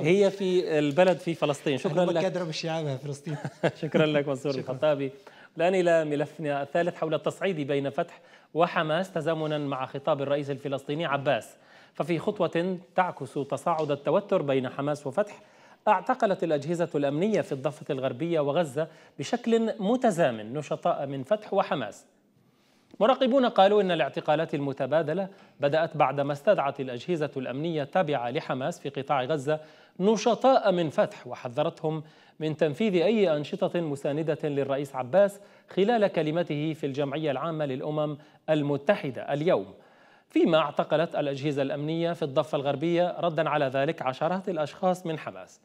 هي في البلد في فلسطين شكرا لك كدرة بشعابها فلسطين شكرا لك منصور الخطابي الآن إلى ملفنا الثالث حول التصعيد بين فتح وحماس تزامنا مع خطاب الرئيس الفلسطيني عباس ففي خطوة تعكس تصاعد التوتر بين حماس وفتح اعتقلت الأجهزة الأمنية في الضفة الغربية وغزة بشكل متزامن نشطاء من فتح وحماس مراقبون قالوا إن الاعتقالات المتبادلة بدأت بعدما استدعت الأجهزة الأمنية التابعة لحماس في قطاع غزة نشطاء من فتح وحذرتهم من تنفيذ أي أنشطة مساندة للرئيس عباس خلال كلمته في الجمعية العامة للأمم المتحدة اليوم فيما اعتقلت الأجهزة الأمنية في الضفة الغربية ردا على ذلك عشرات الأشخاص من حماس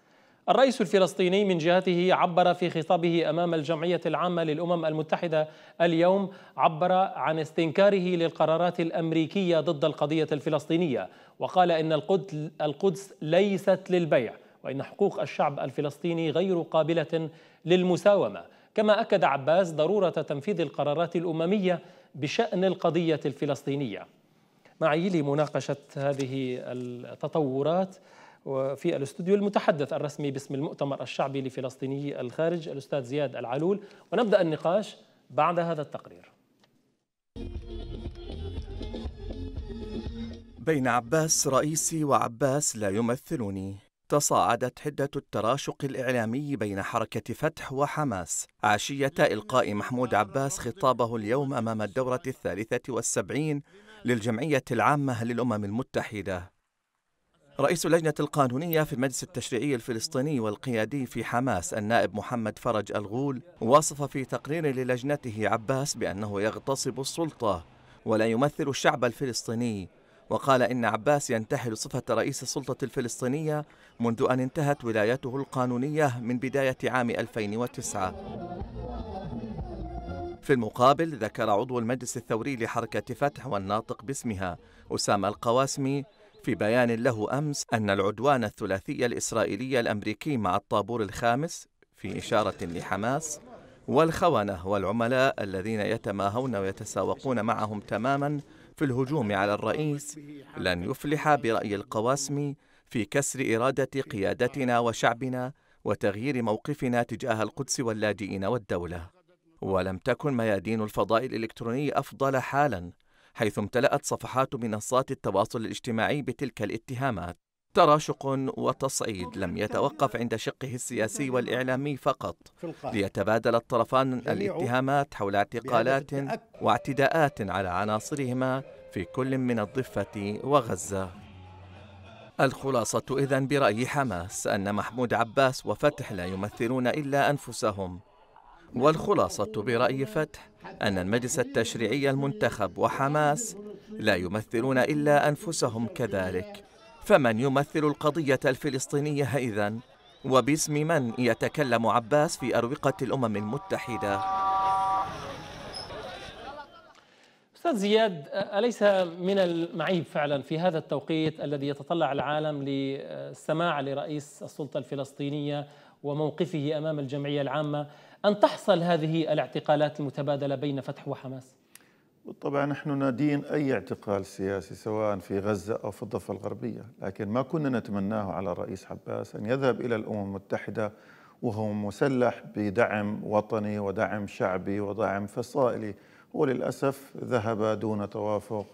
الرئيس الفلسطيني من جهته عبر في خطابه امام الجمعيه العامه للامم المتحده اليوم عبر عن استنكاره للقرارات الامريكيه ضد القضيه الفلسطينيه وقال ان القدس ليست للبيع وان حقوق الشعب الفلسطيني غير قابله للمساومه كما اكد عباس ضروره تنفيذ القرارات الامميه بشان القضيه الفلسطينيه معي لمناقشه هذه التطورات وفي الاستوديو المتحدث الرسمي باسم المؤتمر الشعبي لفلسطيني الخارج الأستاذ زياد العلول ونبدأ النقاش بعد هذا التقرير بين عباس رئيسي وعباس لا يمثلني تصاعدت حدة التراشق الإعلامي بين حركة فتح وحماس عشية إلقاء محمود عباس خطابه اليوم أمام الدورة الثالثة والسبعين للجمعية العامة للأمم المتحدة رئيس اللجنة القانونية في المجلس التشريعي الفلسطيني والقيادي في حماس النائب محمد فرج الغول وصف في تقرير للجنته عباس بأنه يغتصب السلطة ولا يمثل الشعب الفلسطيني وقال إن عباس ينتحل صفة رئيس السلطة الفلسطينية منذ أن انتهت ولايته القانونية من بداية عام 2009 في المقابل ذكر عضو المجلس الثوري لحركة فتح والناطق باسمها أسامة القواسمي في بيان له أمس أن العدوان الثلاثي الإسرائيلي الأمريكي مع الطابور الخامس في إشارة لحماس والخونة والعملاء الذين يتماهون ويتساوقون معهم تماما في الهجوم على الرئيس لن يفلح برأي القواسم في كسر إرادة قيادتنا وشعبنا وتغيير موقفنا تجاه القدس واللاجئين والدولة ولم تكن ميادين الفضاء الإلكتروني أفضل حالاً حيث امتلأت صفحات منصات التواصل الاجتماعي بتلك الاتهامات تراشق وتصعيد لم يتوقف عند شقه السياسي والإعلامي فقط ليتبادل الطرفان الاتهامات حول اعتقالات واعتداءات على عناصرهما في كل من الضفة وغزة الخلاصة إذن برأي حماس أن محمود عباس وفتح لا يمثلون إلا أنفسهم والخلاصة برأي فتح أن المجلس التشريعي المنتخب وحماس لا يمثلون إلا أنفسهم كذلك فمن يمثل القضية الفلسطينية إذا وباسم من يتكلم عباس في أروقة الأمم المتحدة أستاذ زياد أليس من المعيب فعلا في هذا التوقيت الذي يتطلع العالم للسماع لرئيس السلطة الفلسطينية وموقفه أمام الجمعية العامة أن تحصل هذه الاعتقالات المتبادلة بين فتح وحماس؟ بالطبع نحن نادين أي اعتقال سياسي سواء في غزة أو في الضفة الغربية لكن ما كنا نتمناه على الرئيس عباس أن يذهب إلى الأمم المتحدة وهو مسلح بدعم وطني ودعم شعبي ودعم فصائلي وللأسف ذهب دون توافق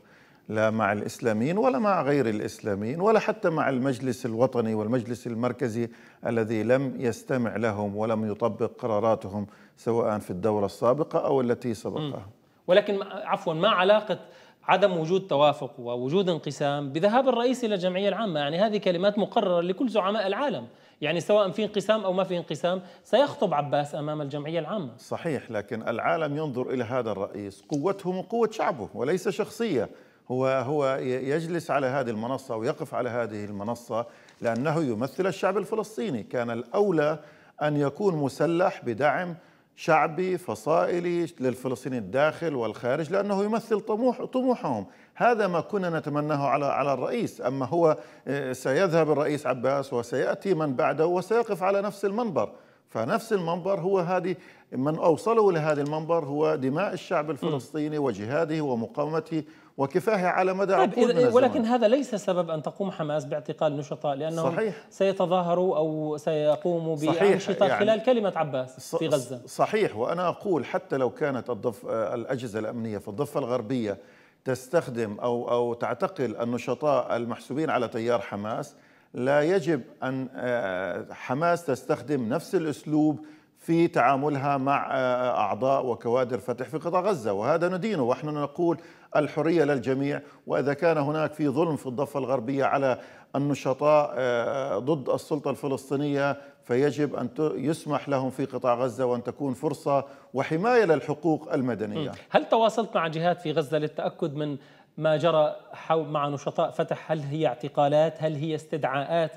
لا مع الإسلاميين ولا مع غير الإسلاميين ولا حتى مع المجلس الوطني والمجلس المركزي الذي لم يستمع لهم ولم يطبق قراراتهم سواء في الدورة السابقة أو التي سبقها ولكن عفوا ما علاقة عدم وجود توافق ووجود انقسام بذهاب الرئيس الى الجمعيه العامه، يعني هذه كلمات مقرره لكل زعماء العالم، يعني سواء في انقسام او ما في انقسام سيخطب عباس امام الجمعيه العامه. صحيح لكن العالم ينظر الى هذا الرئيس، قوتهم قوه شعبه وليس شخصيه، هو هو يجلس على هذه المنصة ويقف على هذه المنصة لأنه يمثل الشعب الفلسطيني كان الأولى أن يكون مسلح بدعم شعبي فصائلي للفلسطينيين الداخل والخارج لانه يمثل طموح طموحهم، هذا ما كنا نتمناه على على الرئيس، اما هو آه، سيذهب الرئيس عباس وسياتي من بعده وسيقف على نفس المنبر، فنفس المنبر هو هذه من أوصله لهذا المنبر هو دماء الشعب الفلسطيني وجهاده ومقاومته وكفاحه على مدى طيب عقود من ولكن هذا ليس سبب أن تقوم حماس باعتقال نشطاء لأنهم صحيح سيتظاهروا أو سيقوموا بأنشطة يعني خلال كلمة عباس في غزة صحيح وأنا أقول حتى لو كانت الضف آه، الأجهزة الأمنية في الضفة الغربية تستخدم أو, أو تعتقل النشطاء المحسوبين على تيار حماس لا يجب أن آه، حماس تستخدم نفس الأسلوب في تعاملها مع آه، آه، أعضاء وكوادر فتح في قطاع غزة وهذا ندينه ونحن نقول الحرية للجميع وإذا كان هناك في ظلم في الضفة الغربية على النشطاء آه، ضد السلطة الفلسطينية فيجب أن يسمح لهم في قطاع غزة وأن تكون فرصة وحماية للحقوق المدنية هل تواصلت مع جهات في غزة للتأكد من ما جرى مع نشطاء فتح هل هي اعتقالات هل هي استدعاءات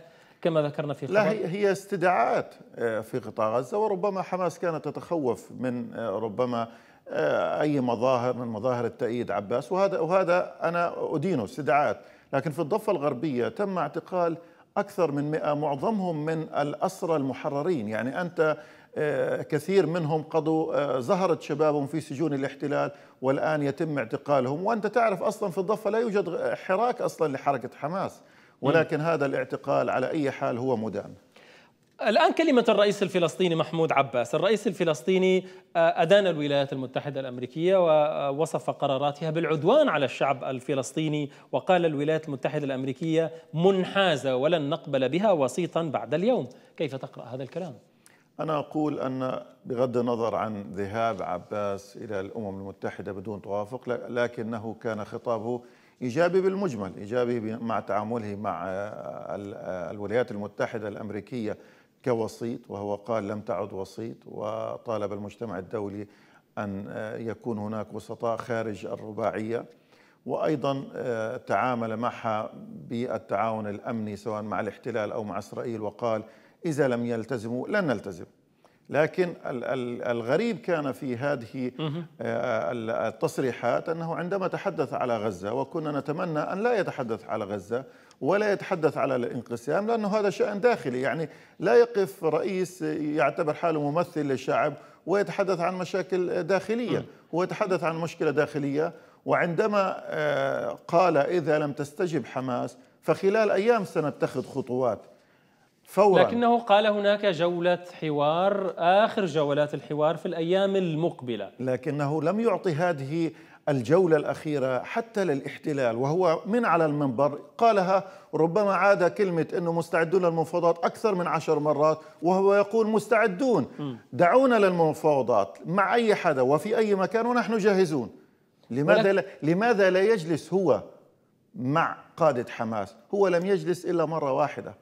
كما ذكرنا في لا هي هي استدعاءات آه، في قطاع غزه وربما حماس كانت تتخوف من آه، ربما آه، اي مظاهر من مظاهر التأييد عباس وهذا وهذا انا ادينه استدعاءات لكن في الضفه الغربيه تم اعتقال اكثر من 100 معظمهم من الاسرى المحررين يعني انت كثير منهم قضوا زهرة شبابهم في سجون الاحتلال والآن يتم اعتقالهم وأنت تعرف أصلا في الضفة لا يوجد حراك أصلا لحركة حماس ولكن هذا الاعتقال على أي حال هو مدان الآن كلمة الرئيس الفلسطيني محمود عباس الرئيس الفلسطيني آه، أدان الولايات المتحدة الأمريكية ووصف آه، قراراتها بالعدوان على الشعب الفلسطيني وقال الولايات المتحدة الأمريكية منحازة ولن نقبل بها وسيطا بعد اليوم كيف تقرأ هذا الكلام؟ أنا أقول أن بغض النظر عن ذهاب عباس إلى الأمم المتحدة بدون توافق لكنه كان خطابه إيجابي بالمجمل إيجابي مع تعامله مع آه، آه، الولايات المتحدة الأمريكية كوسيط وهو قال لم تعد وسيط وطالب المجتمع الدولي أن آه، يكون هناك وسطاء خارج الرباعية وأيضا تعامل معها بالتعاون الأمني سواء مع الاحتلال أو مع إسرائيل وقال إذا لم يلتزموا لن نلتزم لكن الغريب كان في هذه آه، التصريحات أنه عندما تحدث على غزة وكنا نتمنى أن لا يتحدث على غزة ولا يتحدث على الانقسام لأنه هذا شأن داخلي يعني لا يقف رئيس يعتبر حاله ممثل للشعب ويتحدث عن مشاكل داخلية هو يتحدث عن مشكلة داخلية وعندما آه، قال إذا لم تستجب حماس فخلال أيام سنتخذ خطوات فورا لكنه قال هناك جولة حوار آخر جولات الحوار في الأيام المقبلة لكنه لم يعطي هذه الجولة الأخيرة حتى للاحتلال وهو من على المنبر قالها ربما عاد كلمة أنه مستعدون للمفاوضات أكثر من عشر مرات وهو يقول مستعدون دعونا للمفاوضات مع أي حدا وفي أي مكان ونحن جاهزون لماذا لا, لماذا لا يجلس هو مع قادة حماس هو لم يجلس إلا مرة واحدة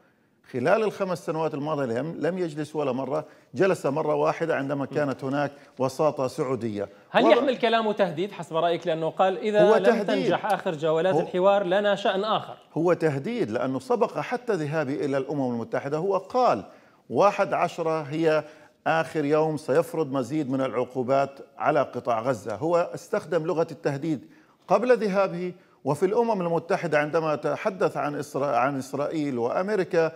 خلال الخمس سنوات الماضية لهم لم يجلس ولا مرة جلس مرة واحدة عندما كانت هناك وساطة سعودية هل يحمل كلامه تهديد حسب رأيك لأنه قال إذا هو لم تهديد. تنجح آخر جولات الحوار لنا شأن آخر هو تهديد لأنه سبق حتى ذهابي إلى الأمم المتحدة هو قال واحد عشرة هي آخر يوم سيفرض مزيد من العقوبات على قطاع غزة هو استخدم لغة التهديد قبل ذهابه وفي الأمم المتحدة عندما تحدث عن إسرائيل وأمريكا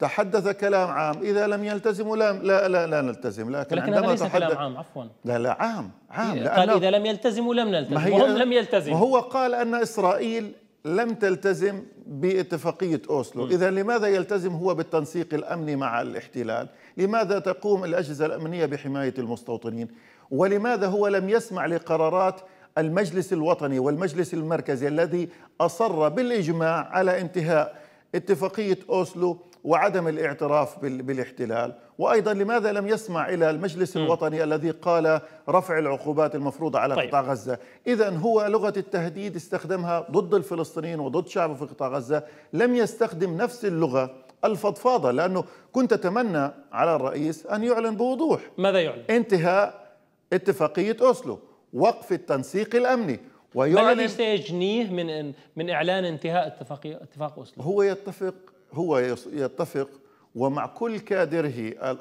تحدث كلام عام إذا لم يلتزم لا لا لا, لا نلتزم لكن, لكن عندما هذا ليس تحدث كلام عام عفوا لا لا عام عام إيه، قال إذا لم يلتزموا لم نلتزم وهم لم يلتزموا وهو قال أن إسرائيل لم تلتزم باتفاقية أوسلو إذا لماذا يلتزم هو بالتنسيق الأمني مع الاحتلال لماذا تقوم الأجهزة الأمنية بحماية المستوطنين ولماذا هو لم يسمع لقرارات المجلس الوطني والمجلس المركزي الذي أصر بالإجماع على انتهاء اتفاقية أوسلو وعدم الاعتراف بالاحتلال وأيضا لماذا لم يسمع إلى المجلس الوطني م. الذي قال رفع العقوبات المفروضة على طيب. قطاع غزة إذا هو لغة التهديد استخدمها ضد الفلسطينيين وضد شعبه في قطاع غزة لم يستخدم نفس اللغة الفضفاضة لأنه كنت أتمنى على الرئيس أن يعلن بوضوح ماذا يعلن؟ انتهاء اتفاقية أوسلو وقف التنسيق الأمني ويعلن ما الذي سيجنيه من من اعلان انتهاء اتفاق اتفاق اوسلو؟ هو يتفق هو يتفق ومع كل كادره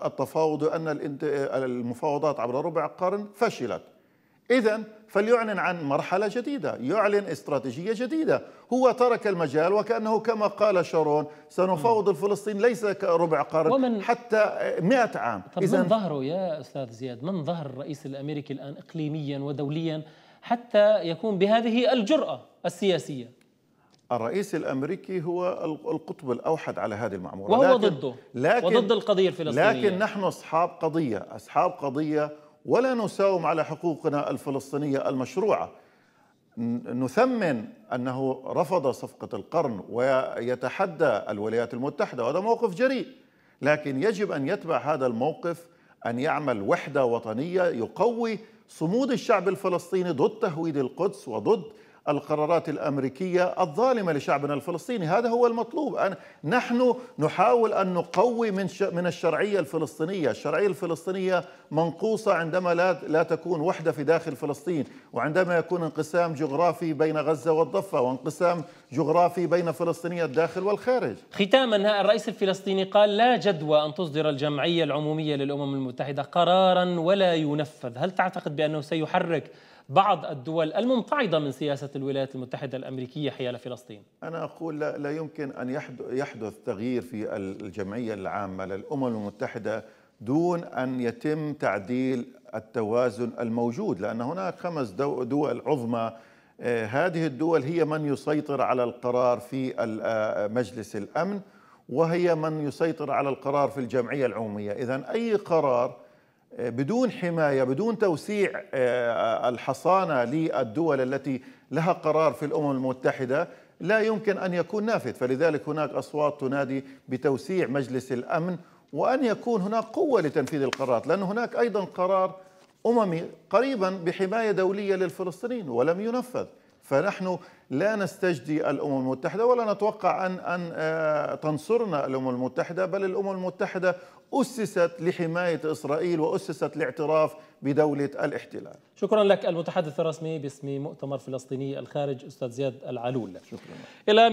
التفاوض أن المفاوضات عبر ربع قرن فشلت إذا فليعلن عن مرحلة جديدة يعلن استراتيجية جديدة هو ترك المجال وكأنه كما قال شارون سنفاوض الفلسطين ليس كربع قرن ومن حتى 100 عام طب إذن من ظهره يا أستاذ زياد من ظهر الرئيس الأمريكي الآن إقليميا ودوليا حتى يكون بهذه الجرأة السياسية الرئيس الامريكي هو القطب الاوحد على هذه المعموره وهو لكن ضده لكن وضد القضيه الفلسطينيه لكن نحن اصحاب قضيه اصحاب قضيه ولا نساوم على حقوقنا الفلسطينيه المشروعه نثمن انه رفض صفقه القرن ويتحدى الولايات المتحده وهذا موقف جريء لكن يجب ان يتبع هذا الموقف ان يعمل وحده وطنيه يقوي صمود الشعب الفلسطيني ضد تهويد القدس وضد القرارات الأمريكية الظالمة لشعبنا الفلسطيني هذا هو المطلوب أن نحن نحاول أن نقوي من, من الشرعية الفلسطينية الشرعية الفلسطينية منقوصة عندما لا, لا تكون وحدة في داخل فلسطين وعندما يكون انقسام جغرافي بين غزة والضفة وانقسام جغرافي بين فلسطيني الداخل والخارج ختاما الرئيس الفلسطيني قال لا جدوى أن تصدر الجمعية العمومية للأمم المتحدة قرارا ولا ينفذ هل تعتقد بأنه سيحرك بعض الدول الممتعضة من سياسة الولايات المتحدة الأمريكية حيال فلسطين أنا أقول لا, لا يمكن أن يحدث تغيير في الجمعية العامة للأمم المتحدة دون أن يتم تعديل التوازن الموجود لأن هناك خمس دول عظمى آه، هذه الدول هي من يسيطر على القرار في آه، آه، مجلس الأمن وهي من يسيطر على القرار في الجمعية العمومية إذا أي قرار بدون حماية بدون توسيع الحصانة للدول التي لها قرار في الأمم المتحدة لا يمكن أن يكون نافذ فلذلك هناك أصوات تنادي بتوسيع مجلس الأمن وأن يكون هناك قوة لتنفيذ القرارات لأن هناك أيضا قرار أممي قريبا بحماية دولية للفلسطينيين ولم ينفذ فنحن لا نستجدي الأمم المتحدة ولا نتوقع أن أن آه، تنصرنا الأمم المتحدة بل الأمم المتحدة أسست لحماية إسرائيل وأسست لاعتراف بدولة الاحتلال شكرا لك المتحدث الرسمي باسم مؤتمر فلسطيني الخارج أستاذ زياد العلول شكرا إلى